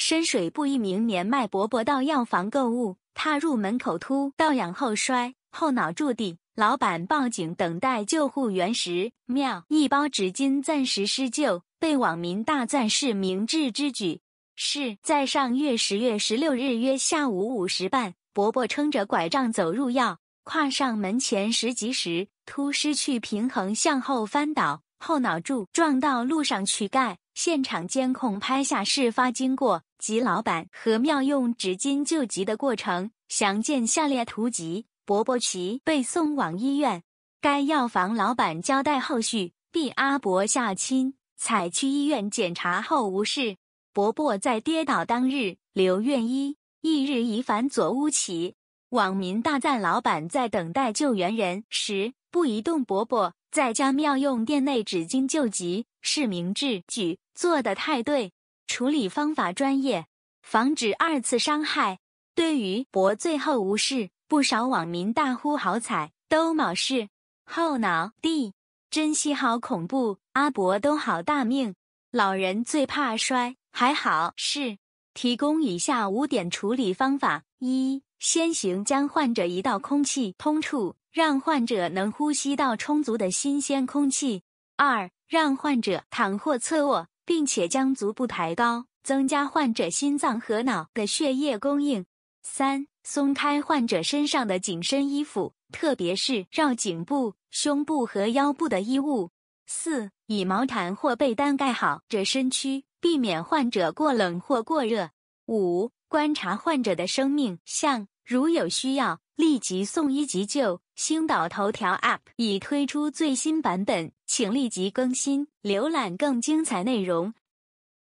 深水埗一名年迈伯伯到药房购物，踏入门口突倒仰后摔，后脑著地。老板报警等待救护员时，妙一包纸巾暂时施救，被网民大赞是明智之举。是在上月十月十六日约下午五时半，伯伯撑着拐杖走入药，跨上门前十级时突失去平衡向后翻倒，后脑柱撞到路上躯干，现场监控拍下事发经过及老板何妙用纸巾救急的过程，详见下列图集。伯伯奇被送往医院，该药房老板交代后续。毕阿伯下亲采去医院检查后无事。伯伯在跌倒当日留院医，翌日已返左屋起。网民大赞老板在等待救援人时。不移动伯伯，在家妙用店内纸巾救急是明智举，做的太对，处理方法专业，防止二次伤害。对于伯最后无事，不少网民大呼好彩，都卯事。后脑地，真系好恐怖，阿伯都好大命。老人最怕摔，还好是。提供以下五点处理方法：一、先行将患者移到空气通处。让患者能呼吸到充足的新鲜空气。二、让患者躺或侧卧，并且将足部抬高，增加患者心脏和脑的血液供应。三、松开患者身上的紧身衣服，特别是绕颈部、胸部和腰部的衣物。四、以毛毯或被单盖好着身躯，避免患者过冷或过热。五、观察患者的生命像，如有需要，立即送医急救。星岛头条 App 已推出最新版本，请立即更新，浏览更精彩内容。